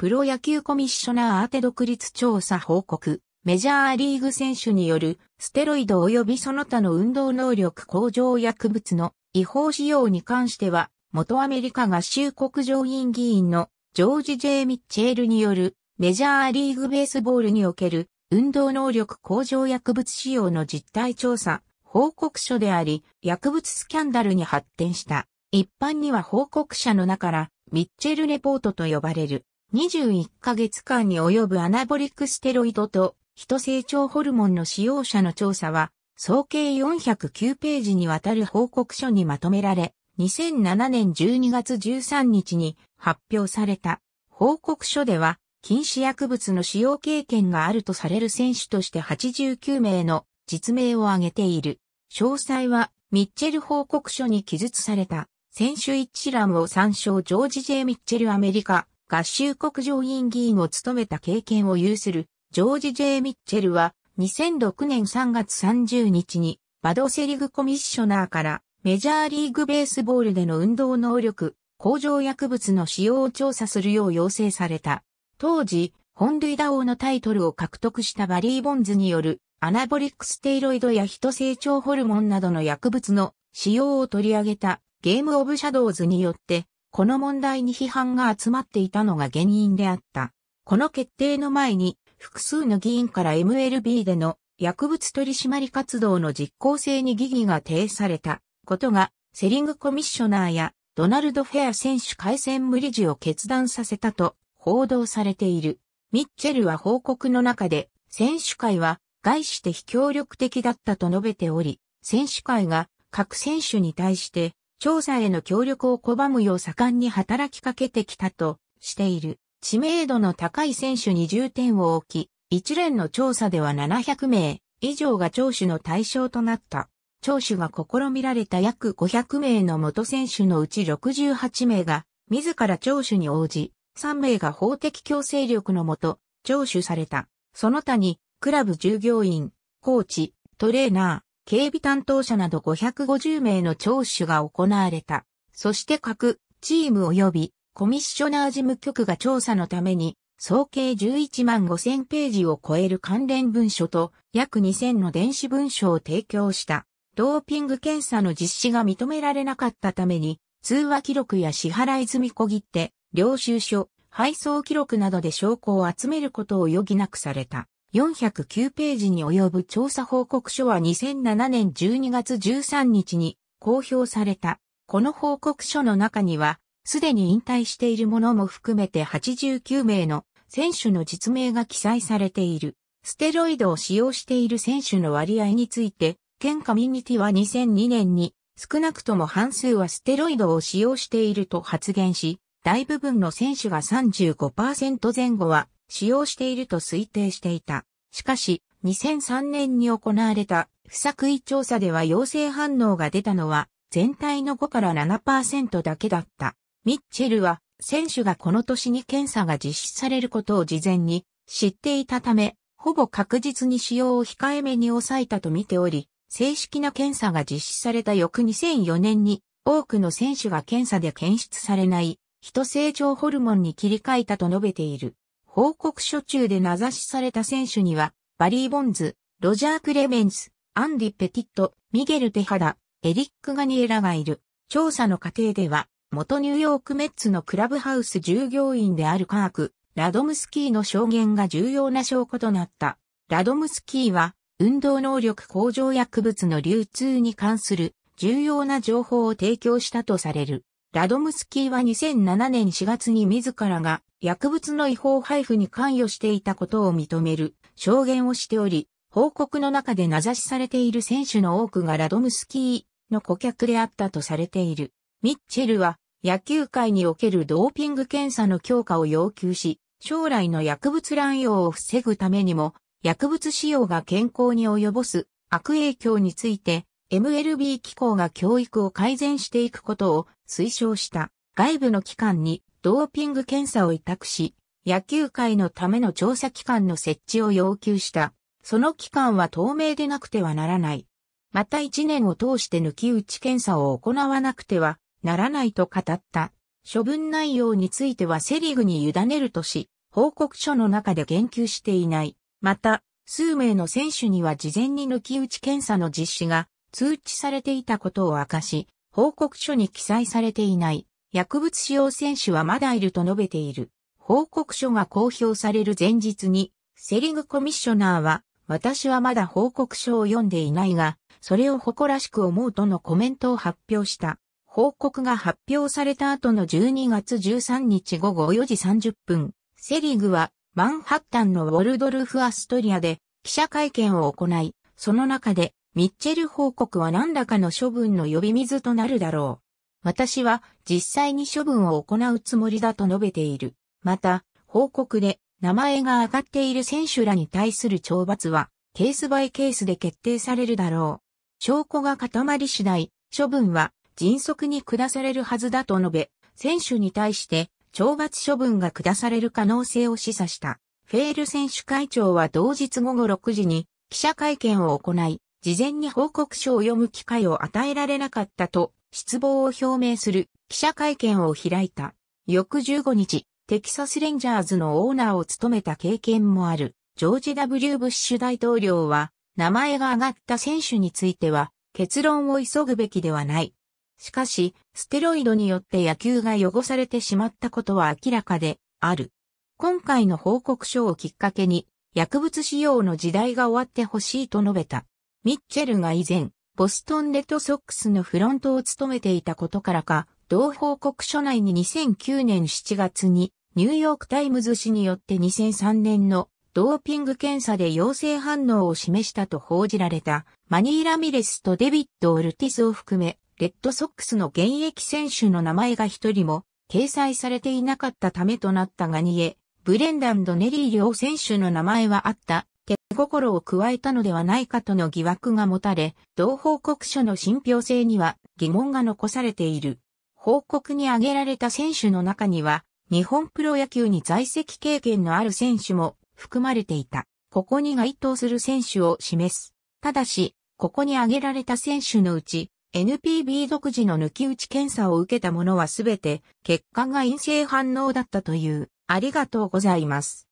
プロ野球コミッショナー宛独立調査報告、メジャーリーグ選手によるステロイド及びその他の運動能力向上薬物の違法使用に関しては、元アメリカ合衆国上院議員のジョージ・ジェイ・ミッチェールによるメジャーリーグベースボールにおける運動能力向上薬物使用の実態調査報告書であり、薬物スキャンダルに発展した。一般には報告者の中からミッチェルレポートと呼ばれる。21ヶ月間に及ぶアナボリックステロイドと人成長ホルモンの使用者の調査は、総計409ページにわたる報告書にまとめられ、2007年12月13日に発表された報告書では、禁止薬物の使用経験があるとされる選手として89名の実名を挙げている。詳細は、ミッチェル報告書に記述された、選手一覧を参照ジョージ・ジェイミッチェルアメリカ合衆国上院議員を務めた経験を有するジョージ・ジェイ・ミッチェルは2006年3月30日にバドセリグコミッショナーからメジャーリーグベースボールでの運動能力、向上薬物の使用を調査するよう要請された。当時、本塁打王のタイトルを獲得したバリー・ボンズによるアナボリックステイロイドや人成長ホルモンなどの薬物の使用を取り上げたゲームオブシャドウズによってこの問題に批判が集まっていたのが原因であった。この決定の前に、複数の議員から MLB での薬物取締活動の実効性に疑義が呈されたことが、セリングコミッショナーやドナルド・フェア選手改選無理事を決断させたと報道されている。ミッチェルは報告の中で、選手会は外して非協力的だったと述べており、選手会が各選手に対して調査への協力を拒むよう盛んに働きかけてきたとしている。知名度の高い選手に重点を置き、一連の調査では700名以上が聴取の対象となった。聴取が試みられた約500名の元選手のうち68名が、自ら聴取に応じ、3名が法的強制力のもと、聴取された。その他に、クラブ従業員、コーチ、トレーナー、警備担当者など550名の聴取が行われた。そして各チーム及びコミッショナー事務局が調査のために総計11万5000ページを超える関連文書と約2000の電子文書を提供した。ドーピング検査の実施が認められなかったために通話記録や支払い済み小切手、領収書、配送記録などで証拠を集めることを余儀なくされた。409ページに及ぶ調査報告書は2007年12月13日に公表された。この報告書の中には、すでに引退しているものも含めて89名の選手の実名が記載されている。ステロイドを使用している選手の割合について、県カミュニティは2002年に少なくとも半数はステロイドを使用していると発言し、大部分の選手が35%前後は使用していると推定していた。しかし、2003年に行われた不作為調査では陽性反応が出たのは全体の5から7%だけだった。ミッチェルは選手がこの年に検査が実施されることを事前に知っていたため、ほぼ確実に使用を控えめに抑えたと見ており、正式な検査が実施された翌2004年に多くの選手が検査で検出されない、人正常ホルモンに切り替えたと述べている。報告書中で名指しされた選手には、バリー・ボンズ、ロジャー・クレメンス、アンディ・ペティット、ミゲル・テハダ、エリック・ガニエラがいる。調査の過程では、元ニューヨークメッツのクラブハウス従業員であるカーク、ラドムスキーの証言が重要な証拠となった。ラドムスキーは、運動能力向上薬物の流通に関する重要な情報を提供したとされる。ラドムスキーは2007年4月に自らが薬物の違法配布に関与していたことを認める証言をしており、報告の中で名指しされている選手の多くがラドムスキーの顧客であったとされている。ミッチェルは野球界におけるドーピング検査の強化を要求し、将来の薬物乱用を防ぐためにも、薬物使用が健康に及ぼす悪影響について MLB 機構が教育を改善していくことを推奨した外部の機関にドーピング検査を委託し、野球界のための調査機関の設置を要求した。その機関は透明でなくてはならない。また一年を通して抜き打ち検査を行わなくてはならないと語った。処分内容についてはセリグに委ねるとし、報告書の中で言及していない。また、数名の選手には事前に抜き打ち検査の実施が通知されていたことを明かし、報告書に記載されていない薬物使用選手はまだいると述べている。報告書が公表される前日に、セリングコミッショナーは、私はまだ報告書を読んでいないが、それを誇らしく思うとのコメントを発表した。報告が発表された後の12月13日午後4時30分、セリグはマンハッタンのウォルドルフ・アストリアで記者会見を行い、その中でミッチェル報告は何らかの処分の呼び水となるだろう。私は実際に処分を行うつもりだと述べている。また、報告で名前が挙がっている選手らに対する懲罰は、ケースバイケースで決定されるだろう。証拠が固まり次第、処分は迅速に下されるはずだと述べ、選手に対して懲罰処分が下される可能性を示唆した。フェール選手会長は同日午後6時に記者会見を行い、事前に報告書を読む機会を与えられなかったと失望を表明する記者会見を開いた。翌15日、テキサスレンジャーズのオーナーを務めた経験もあるジョージ・ W・ ブッシュ大統領は名前が挙がった選手については結論を急ぐべきではない。しかし、ステロイドによって野球が汚されてしまったことは明らかである。今回の報告書をきっかけに薬物使用の時代が終わってほしいと述べた。ミッチェルが以前、ボストンレッドソックスのフロントを務めていたことからか、同報告書内に2009年7月に、ニューヨークタイムズ紙によって2003年のドーピング検査で陽性反応を示したと報じられた、マニー・ラミレスとデビッド・オルティスを含め、レッドソックスの現役選手の名前が一人も掲載されていなかったためとなったがにえ、ブレンダンド・ネリー両選手の名前はあった心を加えたのではないかとの疑惑が持たれ、同報告書の信憑性には疑問が残されている。報告に挙げられた選手の中には、日本プロ野球に在籍経験のある選手も含まれていた。ここに該当する選手を示す。ただし、ここに挙げられた選手のうち、NPB 独自の抜き打ち検査を受けたものはすべて、結果が陰性反応だったという。ありがとうございます。